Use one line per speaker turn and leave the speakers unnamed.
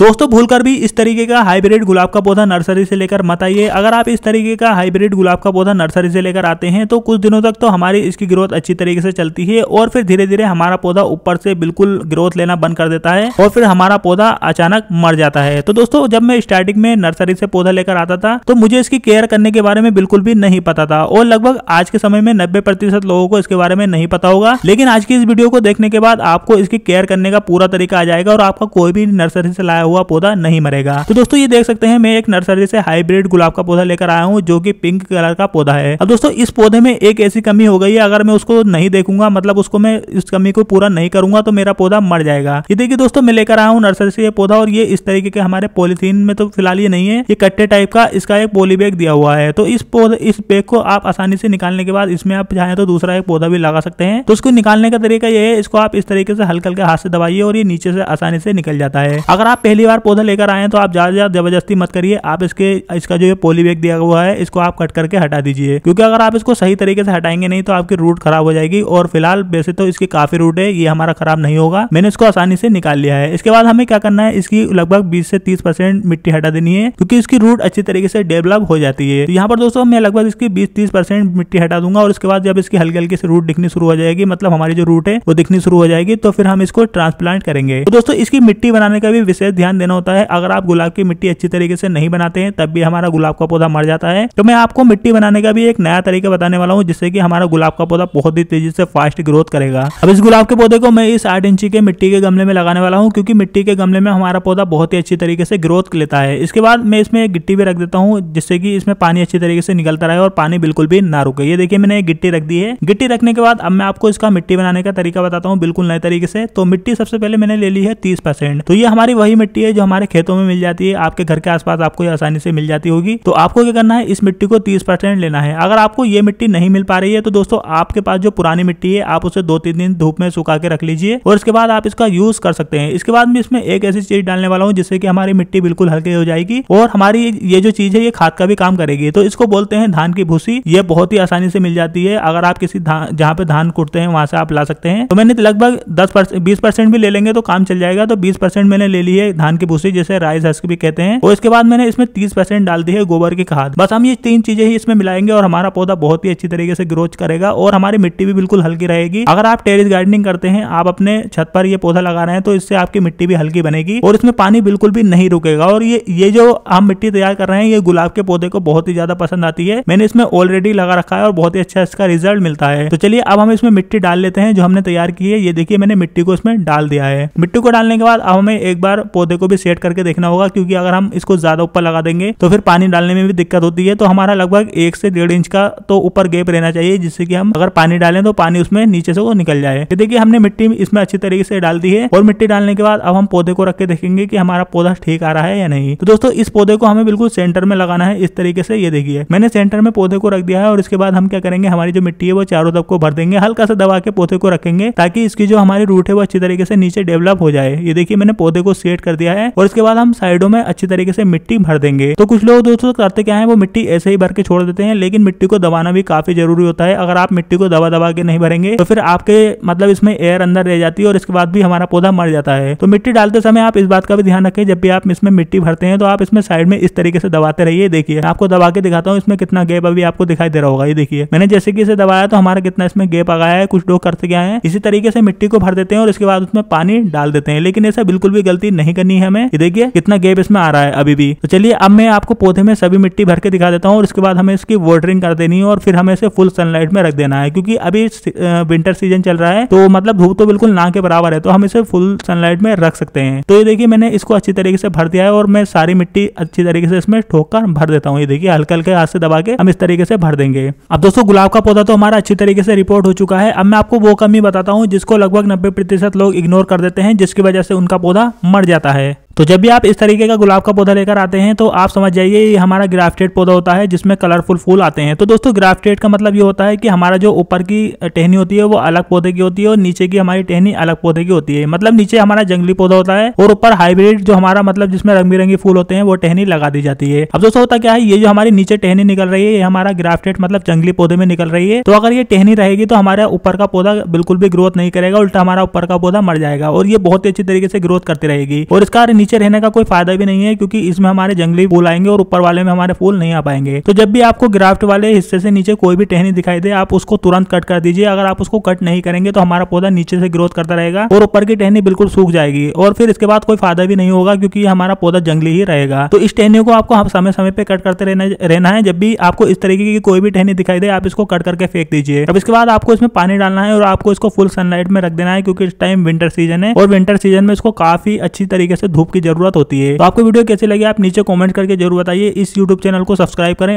दोस्तों भूलकर भी इस तरीके का हाइब्रिड गुलाब का पौधा नर्सरी से लेकर मत आइए अगर आप इस तरीके का हाइब्रिड गुलाब का पौधा नर्सरी से लेकर आते हैं तो कुछ दिनों तक तो हमारी इसकी ग्रोथ अच्छी तरीके से चलती है और फिर धीरे धीरे हमारा पौधा ऊपर से बिल्कुल ग्रोथ लेना बंद कर देता है और फिर हमारा पौधा अचानक मर जाता है तो दोस्तों जब मैं स्टार्टिंग में नर्सरी से पौधा लेकर आता था तो मुझे इसकी केयर करने के बारे में बिल्कुल भी नहीं पता था और लगभग आज के समय में नब्बे प्रतिशत लोगों को इसके बारे में नहीं पता होगा लेकिन आज की इस वीडियो को देखने के बाद आपको इसकी केयर करने का पूरा तरीका आ जाएगा और आपका कोई भी नर्सरी से लाया लगाया हुआ पौधा नहीं मरेगा तो दोस्तों ये देख सकते हैं मैं एक नर्सरी से हाईब्रिड गुलाब का पौधा लेकर आया हूँ जो की पिंक कलर का पौधा है अब दोस्तों इस पौधे में एक ऐसी कमी हो गई है अगर मैं उसको नहीं देखूंगा मतलब उसको मैं इस कमी को पूरा नहीं करूंगा तो मेरा पौधा मर जाएगा ये देखिए दोस्तों मैं लेकर आया हूँ नर्सरी से ये पौधा और ये इस तरीके के हमारे पॉलिथीन में तो फिलहाल ये नहीं है ये कट्टे टाइप का इसका एक पोली बैग दिया हुआ है तो इस पौधे इस बैग को आप आसानी से निकालने के बाद इसमें आप चाहें तो दूसरा एक पौधा भी लगा सकते हैं तो उसको निकालने का तरीका ये है इसको आप इस तरीके से हल्का हल्के हाथ से दबाइए और ये नीचे से आसानी से निकल जाता है अगर आप पहली बार पौधा लेकर आए हैं तो आप ज़्यादा ज़्यादा जबरदस्ती मत करिए आप इसके इसका जो पॉलीबैग दिया हुआ है इसको आप कट करके हटा दीजिए क्योंकि अगर आप इसको सही तरीके से हटाएंगे नहीं तो आपकी रूट खराब हो जाएगी और फिलहाल वैसे तो इसकी काफी रूट है ये हमारा खराब नहीं होगा मैंने इसको आसानी से निकाल लिया है इसके बाद हमें क्या करना है इसकी लगभग बीस से तीस मिट्टी हटा देनी है क्योंकि इसकी रूट अच्छी तरीके से डेवलप हो जाती है तो यहाँ पर दोस्तों मैं लगभग इसकी बीस तीस मिट्टी हटा दूंगा और इसके बाद जब इसकी हल्की हल्की से रूट दिखनी शुरू हो जाएगी मतलब हमारी जो रूट है वो दिखनी शुरू हो जाएगी तो फिर हम इसको ट्रांसप्लांट करेंगे तो दोस्तों इसकी मिट्टी बनाने का भी विशेष ध्यान देना होता है अगर आप गुलाब की मिट्टी अच्छी तरीके से नहीं बनाते हैं तब भी हमारा गुलाब का पौधा मर जाता है तो मैं आपको मिट्टी बनाने का भी एक नया तरीका बताने वाला हूँ जिससे कि हमारा गुलाब का पौधा बहुत ही तेजी से फास्ट ग्रोथ करेगा अब इस गुलाब के पौधे को मैं इस आठ इंची के मिट्टी के गमले में लगाने वाला हूँ क्योंकि मिट्टी के गमले में हमारा पौधा बहुत ही अच्छी तरीके से ग्रोथ लेता है इसके बाद मैं इसमें एक गिट्टी भी रख देता हूँ जिससे कि इसमें पानी अच्छी तरीके से निकलता रहे और पानी बिल्कुल भी ना रुके ये देखिए मैंने गिट्टी रख दी है गिट्टी रखने के बाद अब मैं आपको इसका मिट्टी बनाने का तरीका बताता हूँ बिल्कुल नए तरीके से तो मिट्टी सबसे पहले मैंने ले ली है तीस तो ये हमारी वही मिट्टी मिट्टी है जो हमारे खेतों में मिल जाती है आपके घर के आसपास आपको आसानी से मिल जाती होगी तो आपको क्या करना है इस मिट्टी को तीस परसेंट लेना है अगर आपको ये मिट्टी नहीं मिल पा रही है तो दोस्तों आपके पास जो पुरानी मिट्टी है आप उसे दो तीन दिन धूप में सुखा के रख लीजिए और इसके बाद आप इसका यूज कर सकते हैं इसके बाद मैं इसमें एक ऐसी चीज डालने वाला हूँ जिससे कि हमारी मिट्टी बिल्कुल हल्की हो जाएगी और हमारी ये जो चीज है ये खाद का भी काम करेगी तो इसको बोलते हैं धान की भूसी ये बहुत ही आसानी से मिल जाती है अगर आप किसी जहाँ पे धान कूटते हैं वहां से आप ला सकते हैं तो मैंने लगभग दस परसेंट बीस परसेंट भी ले लेंगे तो काम चल जाएगा तो बीस परसेंट मैंने ले ली है धान की भूसी जिसे राइस हस्क भी कहते हैं और इसके बाद मैंने इसमें तीस परसेंट डाल दी है गोबर की खाद बस हम ये तीन चीजें ही इसमें मिलाएंगे और हमारा पौधा बहुत ही अच्छी तरीके से ग्रोथ करेगा और हमारी मिट्टी भी बिल्कुल हल्की रहेगी अगर आप टेरिस गार्डनिंग करते हैं आप अपने छत पर ये पौधा लगा रहे हैं तो इससे आपकी मिट्टी भी हल्की बनेगी और इसमें पानी बिल्कुल भी नहीं रुकेगा और ये ये जो हम मिट्टी तैयार कर रहे हैं ये गुलाब के पौधे को बहुत ही ज्यादा पसंद आती है मैंने इसमें ऑलरेडी लगा रखा है और बहुत ही अच्छा इसका रिजल्ट मिलता है तो चलिए अब हम इसमें मिट्टी डाल लेते हैं जो हमने तैयार की है ये देखिए मैंने मिट्टी को इसमें डाल दिया है मिट्टी को डालने के बाद अब हमें एक बार पौधे पौधे को भी सेट करके देखना होगा क्योंकि अगर हम इसको ज्यादा ऊपर लगा देंगे तो फिर पानी डालने में भी दिक्कत होती है तो हमारा लगभग एक से डेढ़ इंच का तो ऊपर गेप रहना चाहिए जिससे कि हम अगर पानी डालें तो पानी उसमें नीचे से वो निकल जाए देखिए हमने मिट्टी इसमें अच्छी तरीके से डाल दी है और मिट्टी डालने के बाद अब हम पौधे को रख के देखेंगे कि हमारा पौधा ठीक आ रहा है या नहीं तो दोस्तों इस पौधे को हमें बिल्कुल सेंटर में लगाना है इस तरीके से ये देखिए मैंने सेंटर में पौधे को रख दिया है और इसके बाद हम क्या करेंगे हमारी जो मिट्टी है वो चारों तरफ को भर देंगे हल्का सा दबा के पौधे को रखेंगे ताकि इसकी जो हमारी रूट है वो अच्छी तरीके से नीचे डेवलप हो जाए ये देखिए मैंने पौधे को सेट कर दिया दिया है और इसके बाद हम साइडों में अच्छी तरीके से मिट्टी भर देंगे तो कुछ लोग दोस्तों करते क्या है वो मिट्टी ऐसे ही भर के छोड़ देते हैं लेकिन मिट्टी को दबाना भी काफी जरूरी होता है अगर आप मिट्टी को दबा दबा के नहीं भरेंगे तो फिर आपके मतलब इसमें एयर अंदर रह जाती है और इसके बाद भी हमारा पौधा मर जाता है तो मिट्टी डालते समय आप इस बात का भी ध्यान रखें जब भी आप इसमें मिट्टी भरते हैं तो आप इसमें साइड में इस तरीके से दबाते रहिए देखिए आपको दबा के दिखाता हूँ इसमें कितना गैप अभी आपको दिखाई दे रहा होगा ये देखिए मैंने जैसे कि इसे दबाया तो हमारा कितना इसमें गैप आ गया है कुछ लोग करते क्या है इसी तरीके से मिट्टी को भर देते हैं और इसके बाद उसमें पानी डाल देते हैं लेकिन ऐसा बिल्कुल भी गलती नहीं करनी नहीं है हमें देखिए कितना गैप इसमें आ रहा है अभी भी तो चलिए अब मैं आपको पौधे में सभी मिट्टी भर के दिखा देता हूँ और उसके बाद हमें इसकी वॉटरिंग कर देनी है और फिर हमें इसे फुल सनलाइट में रख देना है क्योंकि अभी विंटर सीजन चल रहा है तो मतलब धूप तो बिल्कुल ना के बराबर है तो हम इसे फुल सनलाइट में रख सकते हैं तो ये देखिए मैंने इसको अच्छी तरीके से भर दिया है और मैं सारी मिट्टी अच्छी तरीके से इसमें ठोक कर भर देता हूँ ये देखिए हल्के हल्के हाथ से दबा के हम इस तरीके से भर देंगे अब दोस्तों गुलाब का पौधा तो हमारा अच्छी तरीके से रिपोर्ट हो चुका है अब मैं आपको वो कमी बताता हूँ जिसको लगभग नब्बे प्रतिशत लोग इग्नोर कर देते हैं जिसकी वजह से उनका पौधा मर जाता है है तो जब भी आप इस तरीके का गुलाब का पौधा लेकर आते हैं तो आप समझ जाइए ये हमारा ग्राफ्टेड पौधा होता है जिसमें कलरफुल फूल आते हैं तो दोस्तों ग्राफ्टेड का मतलब ये होता है कि हमारा जो ऊपर की टहनी होती है वो अलग पौधे की होती है और नीचे की हमारी टहनी अलग पौधे की होती है मतलब नीचे हमारा जंगली पौधा होता है और ऊपर हाइब्रिड जो हमारा मतलब जिसमें रंग बिरंगी फूल होते हैं वो टहनी लगा दी जाती है अब दोस्तों होता क्या है ये जो हमारी नीचे टहनी निकल रही है ये हमारा ग्राफ्टेड मतलब जंगली पौधे में निकल रही है तो अगर ये टहनी रहेगी तो हमारा ऊपर का पौधा बिल्कुल भी ग्रोथ नहीं करेगा उल्टा हमारा ऊपर का पौधा मर जाएगा और ये बहुत ही अच्छी तरीके से ग्रोथ करती रहेगी और इसका नीचे रहने का कोई फायदा भी नहीं है क्योंकि इसमें हमारे जंगली फूल आएंगे और ऊपर वाले में हमारे फूल नहीं आ पाएंगे तो जब भी आपको ग्राफ्ट वाले हिस्से से नीचे कोई भी टहनी दिखाई दे आप उसको तुरंत कट कर दीजिए अगर आप उसको कट नहीं करेंगे तो हमारा पौधा नीचे से ग्रोथ करता रहेगा और ऊपर की टहनी बिल्कुल सूख जाएगी और फिर इसके बाद कोई फायदा भी नहीं होगा क्योंकि हमारा पौधा जंगली ही रहेगा तो इस टहनी को आपको समय समय पे कट करते रहना है जब भी आपको इस तरीके की कोई भी टहनी दिखाई दे आप इसको कट करके फेंक दीजिए अब इसके बाद आपको इसमें पानी डालना है और आपको इसको फुल सनलाइट में रख देना है क्योंकि इस टाइम विंटर सीजन है और विंटर सीजन में इसको काफी अच्छी तरीके से धूप की जरूरत होती है तो आपको वीडियो कैसे लगे आप नीचे कॉमेंट करके जरूर बताइए इस यूट्यूब चैनल को सब्सक्राइब करें